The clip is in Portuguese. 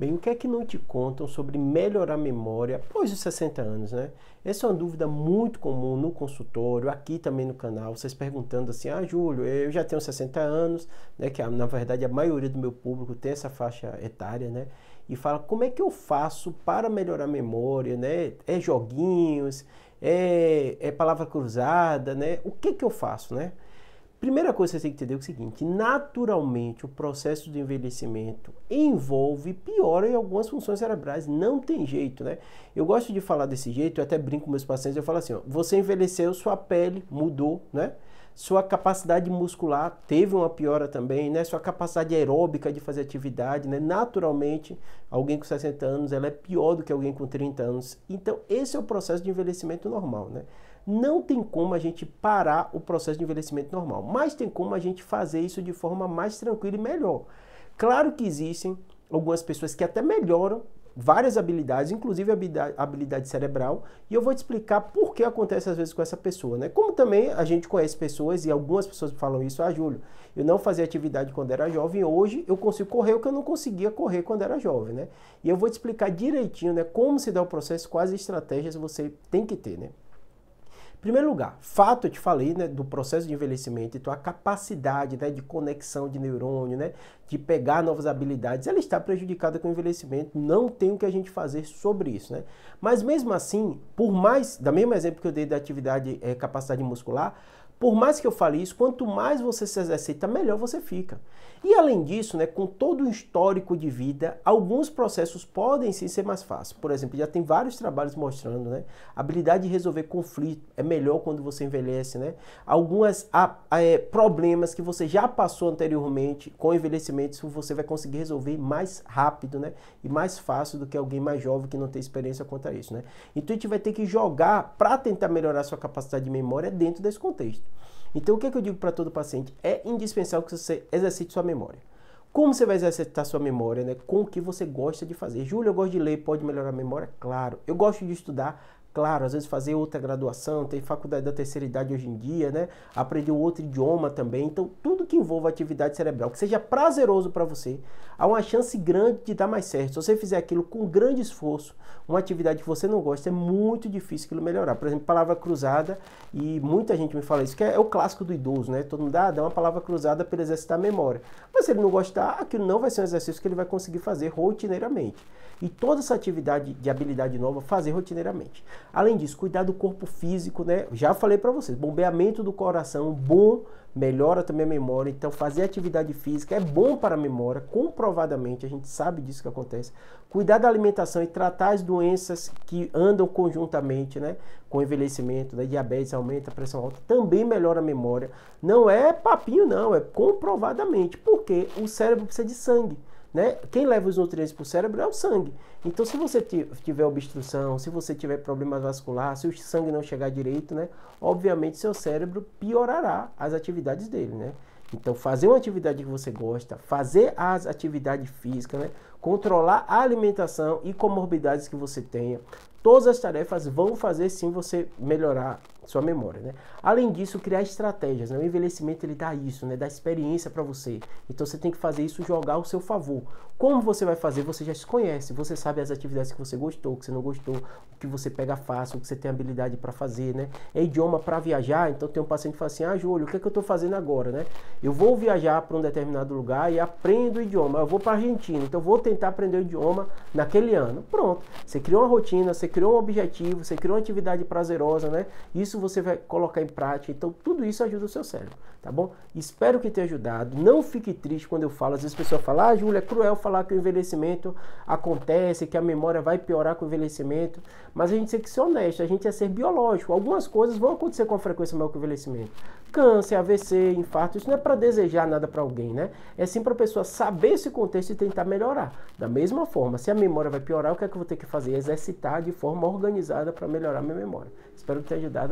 Bem, o que é que não te contam sobre melhorar a memória após os 60 anos, né? Essa é uma dúvida muito comum no consultório, aqui também no canal, vocês perguntando assim: "Ah, Júlio, eu já tenho 60 anos", né, que na verdade a maioria do meu público tem essa faixa etária, né? E fala: "Como é que eu faço para melhorar a memória, né? É joguinhos, é, é palavra cruzada, né? O que é que eu faço, né?" Primeira coisa que você tem que entender é o seguinte: naturalmente, o processo de envelhecimento envolve piora em algumas funções cerebrais, não tem jeito, né? Eu gosto de falar desse jeito, eu até brinco com meus pacientes, eu falo assim: ó, você envelheceu, sua pele mudou, né? Sua capacidade muscular teve uma piora também, né? Sua capacidade aeróbica de fazer atividade, né? Naturalmente, alguém com 60 anos, ela é pior do que alguém com 30 anos. Então, esse é o processo de envelhecimento normal, né? Não tem como a gente parar o processo de envelhecimento normal, mas tem como a gente fazer isso de forma mais tranquila e melhor. Claro que existem algumas pessoas que até melhoram várias habilidades, inclusive habilidade, habilidade cerebral, e eu vou te explicar por que acontece às vezes com essa pessoa, né? Como também a gente conhece pessoas, e algumas pessoas falam isso, ah, Júlio, eu não fazia atividade quando era jovem, hoje eu consigo correr o que eu não conseguia correr quando era jovem, né? E eu vou te explicar direitinho, né, como se dá o processo, quais estratégias você tem que ter, né? primeiro lugar, fato, eu te falei, né, do processo de envelhecimento, então a capacidade né, de conexão de neurônio, né, de pegar novas habilidades, ela está prejudicada com o envelhecimento, não tem o que a gente fazer sobre isso. Né? Mas mesmo assim, por mais, da mesmo exemplo que eu dei da atividade, é, capacidade muscular, por mais que eu fale isso, quanto mais você se exercita, melhor você fica. E além disso, né, com todo o histórico de vida, alguns processos podem sim ser mais fáceis. Por exemplo, já tem vários trabalhos mostrando, né, a habilidade de resolver conflito é melhor quando você envelhece, né? Algumas é, problemas que você já passou anteriormente com envelhecimento, você vai conseguir resolver mais rápido, né, e mais fácil do que alguém mais jovem que não tem experiência quanto a isso, né? Então a gente vai ter que jogar para tentar melhorar sua capacidade de memória dentro desse contexto. Então, o que, é que eu digo para todo paciente? É indispensável que você exercite sua memória. Como você vai exercitar sua memória, né? Com o que você gosta de fazer. Júlio, eu gosto de ler, pode melhorar a memória? Claro. Eu gosto de estudar, Claro, às vezes fazer outra graduação, tem faculdade da terceira idade hoje em dia, né? Aprender outro idioma também. Então, tudo que envolva atividade cerebral, que seja prazeroso para você, há uma chance grande de dar mais certo. Se você fizer aquilo com grande esforço, uma atividade que você não gosta, é muito difícil aquilo melhorar. Por exemplo, palavra cruzada, e muita gente me fala isso, que é, é o clássico do idoso, né? Todo mundo dá ah, dá uma palavra cruzada para exercitar a memória. Mas se ele não gostar, aquilo não vai ser um exercício que ele vai conseguir fazer rotineiramente. E toda essa atividade de habilidade nova, fazer rotineiramente. Além disso, cuidar do corpo físico, né? Já falei para vocês, bombeamento do coração bom, melhora também a memória. Então, fazer atividade física é bom para a memória, comprovadamente, a gente sabe disso que acontece. Cuidar da alimentação e tratar as doenças que andam conjuntamente, né? Com envelhecimento, da né? diabetes aumenta, a pressão alta, também melhora a memória. Não é papinho, não, é comprovadamente, porque o cérebro precisa de sangue. Né? Quem leva os nutrientes para o cérebro é o sangue. Então, se você tiver obstrução, se você tiver problemas vasculares, se o sangue não chegar direito, né? obviamente seu cérebro piorará as atividades dele. Né? Então, fazer uma atividade que você gosta, fazer as atividades físicas, né? controlar a alimentação e comorbidades que você tenha, todas as tarefas vão fazer sim você melhorar sua memória, né? Além disso, criar estratégias, né? O envelhecimento ele dá isso, né? Dá experiência para você. Então você tem que fazer isso jogar ao seu favor. Como você vai fazer? Você já se conhece, você sabe as atividades que você gostou, que você não gostou, o que você pega fácil, o que você tem habilidade para fazer, né? É idioma para viajar, então tem um paciente que fala assim: "Ah, Júlio, o que é que eu estou fazendo agora, né? Eu vou viajar para um determinado lugar e aprendo o idioma. Eu vou para Argentina, então vou tentar aprender o idioma naquele ano. Pronto. Você criou uma rotina, você criou um objetivo, você criou uma atividade prazerosa, né? Isso você vai colocar em prática. Então, tudo isso ajuda o seu cérebro, tá bom? Espero que tenha ajudado. Não fique triste quando eu falo. Às vezes a pessoa fala, ah, Júlia, é cruel falar que o envelhecimento acontece, que a memória vai piorar com o envelhecimento. Mas a gente tem que ser honesto, a gente é ser biológico. Algumas coisas vão acontecer com frequência maior que o envelhecimento. Câncer, AVC, infarto, isso não é para desejar nada para alguém, né? É sim para a pessoa saber esse contexto e tentar melhorar. Da mesma forma, se a memória vai piorar, o que é que eu vou ter que fazer? Exercitar de forma organizada para melhorar minha memória. Espero que tenha ajudado.